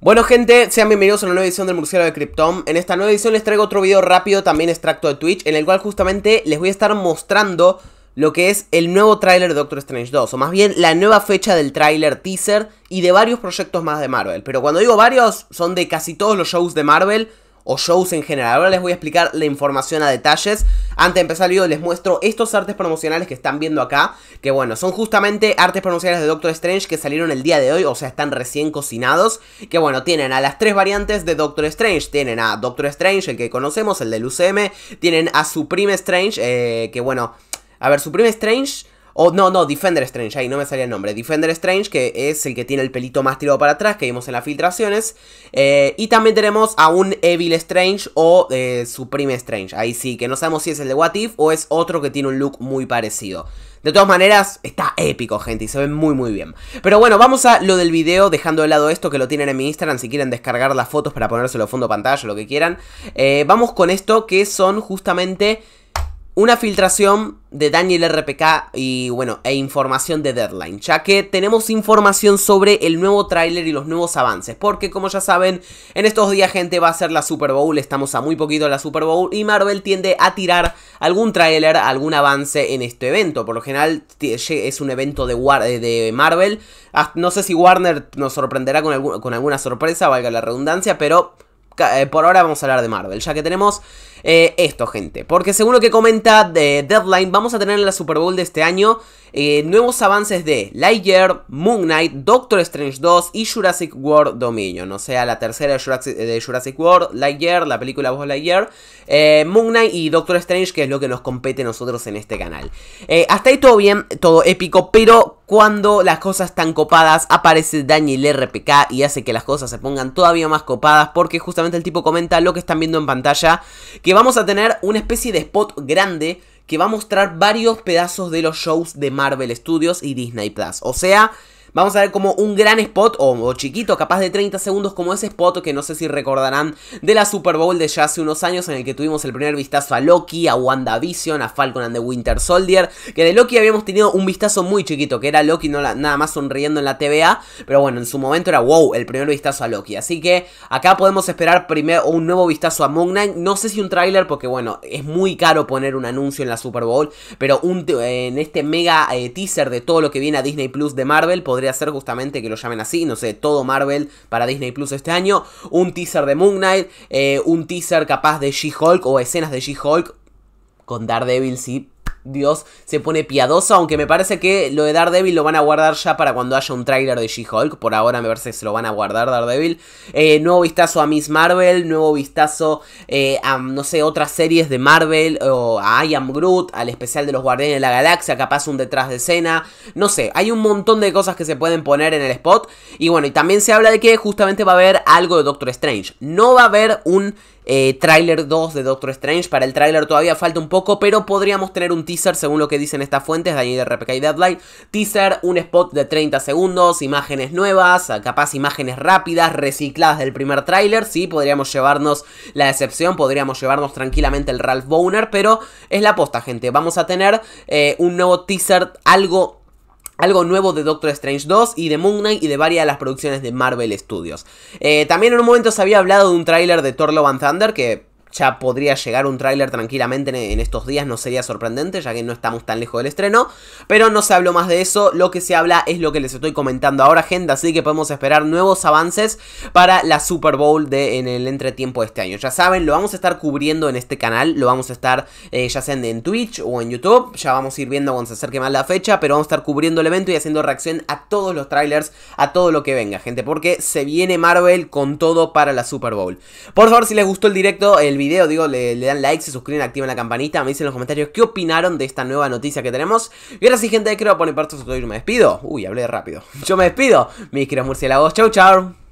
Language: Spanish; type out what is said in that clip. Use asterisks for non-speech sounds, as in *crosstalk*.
Bueno gente, sean bienvenidos a una nueva edición del Murciélago de Krypton En esta nueva edición les traigo otro video rápido, también extracto de Twitch En el cual justamente les voy a estar mostrando lo que es el nuevo tráiler de Doctor Strange 2 O más bien, la nueva fecha del tráiler teaser y de varios proyectos más de Marvel Pero cuando digo varios, son de casi todos los shows de Marvel o shows en general. Ahora les voy a explicar la información a detalles. Antes de empezar el video les muestro estos artes promocionales que están viendo acá, que bueno, son justamente artes promocionales de Doctor Strange que salieron el día de hoy, o sea, están recién cocinados, que bueno, tienen a las tres variantes de Doctor Strange, tienen a Doctor Strange, el que conocemos, el del UCM, tienen a Supreme Strange, eh, que bueno, a ver, Supreme Strange o no, no, Defender Strange, ahí no me salía el nombre. Defender Strange, que es el que tiene el pelito más tirado para atrás, que vimos en las filtraciones. Eh, y también tenemos a un Evil Strange o eh, Supreme Strange. Ahí sí, que no sabemos si es el de What If o es otro que tiene un look muy parecido. De todas maneras, está épico, gente, y se ve muy muy bien. Pero bueno, vamos a lo del video, dejando de lado esto que lo tienen en mi Instagram, si quieren descargar las fotos para ponérselo fondo pantalla, o lo que quieran. Eh, vamos con esto, que son justamente una filtración de Daniel RPK y bueno, e información de Deadline, ya que tenemos información sobre el nuevo tráiler y los nuevos avances, porque como ya saben, en estos días gente va a ser la Super Bowl, estamos a muy poquito de la Super Bowl y Marvel tiende a tirar algún tráiler, algún avance en este evento, por lo general es un evento de, eh, de Marvel, no sé si Warner nos sorprenderá con, con alguna sorpresa, valga la redundancia, pero eh, por ahora vamos a hablar de Marvel, ya que tenemos eh, esto, gente. Porque según lo que comenta de eh, Deadline, vamos a tener en la Super Bowl de este año eh, nuevos avances de Lightyear, Moon Knight, Doctor Strange 2 y Jurassic World Dominion. O sea, la tercera de Jurassic, World, Lightyear, la película Voz Lightyear, Moon Knight y Doctor Strange, que es lo que nos compete nosotros en este canal. hasta ahí todo bien, todo épico, pero cuando las cosas están copadas aparece Daniel RPK y hace que las cosas se pongan todavía más copadas porque justamente el tipo comenta lo que están viendo en pantalla que vamos a tener una especie de spot grande que va a mostrar varios pedazos de los shows de Marvel Studios y Disney Plus. O sea, Vamos a ver como un gran spot, o, chiquito, capaz de 30 segundos, como ese spot que no sé si recordarán de la Super Bowl de ya hace unos años, en el que tuvimos el primer vistazo a Loki, a WandaVision, a Falcon and the Winter Soldier. Que de Loki habíamos tenido un vistazo muy chiquito, que era Loki nada más sonriendo en la TVA. Pero bueno, en su momento era wow, el primer vistazo a Loki. Así que acá podemos esperar primero un nuevo vistazo a Moon Knight. No sé si un tráiler, porque bueno, es muy caro poner un anuncio en la Super Bowl. Pero eh, en este mega eh, teaser de todo lo que viene a Disney Plus de Marvel podría hacer justamente que lo llamen así, no sé, todo Marvel para Disney Plus este año, un teaser de Moon Knight, eh, un teaser capaz de She-Hulk o escenas de She-Hulk, con Daredevil sí Dios se pone piadoso, aunque me parece que lo de Daredevil lo van a guardar ya para cuando haya un tráiler de She-Hulk. Por ahora me ver si se lo van a guardar Daredevil. Eh, nuevo vistazo a Miss Marvel, nuevo vistazo eh, a, no sé, otras series de Marvel, o a I Am Groot, al especial de los Guardianes de la Galaxia, capaz un detrás de escena. No sé, hay un montón de cosas que se pueden poner en el spot. Y bueno, y también se habla de que justamente va a haber algo de Doctor Strange. No va a haber un eh, Trailer 2 de Doctor Strange. Para el tráiler todavía falta un poco, pero podríamos tener un teaser, según lo que dicen estas fuentes de de RPK y Deadline. Teaser, un spot de 30 segundos, imágenes nuevas, capaz imágenes rápidas, recicladas del primer tráiler. Sí, podríamos llevarnos la decepción, podríamos llevarnos tranquilamente el Ralph Bowner, pero es la posta, gente. Vamos a tener eh, un nuevo teaser, algo algo nuevo de Doctor Strange 2 y de Moon Knight y de varias de las producciones de Marvel Studios. Eh, también en un momento se había hablado de un tráiler de Thor Love and Thunder que ya podría llegar un tráiler tranquilamente en, estos días, no sería sorprendente, ya que no estamos tan lejos del estreno. Pero no se habló más de eso, lo que se habla es lo que les estoy comentando ahora, gente, así que podemos esperar nuevos avances para la Super Bowl de, en el entretiempo de este año. Ya saben, lo vamos a estar cubriendo en este canal, lo vamos a estar eh, ya sea en, Twitch o en YouTube, ya vamos a ir viendo cuando se acerque más la fecha, pero vamos a estar cubriendo el evento y haciendo reacción a todos los trailers, a todo lo que venga, gente, porque se viene Marvel con todo para la Super Bowl. Por favor, si les gustó el directo, el video video, digo, le, dan like, se suscriben, activan la campanita, me dicen en los comentarios qué opinaron de esta nueva noticia que tenemos. Y ahora sí, gente, creo que por mi parte, me despido. Uy, hablé rápido. *laughs* Yo me despido, mis queridos murciélagos. Chau, chau.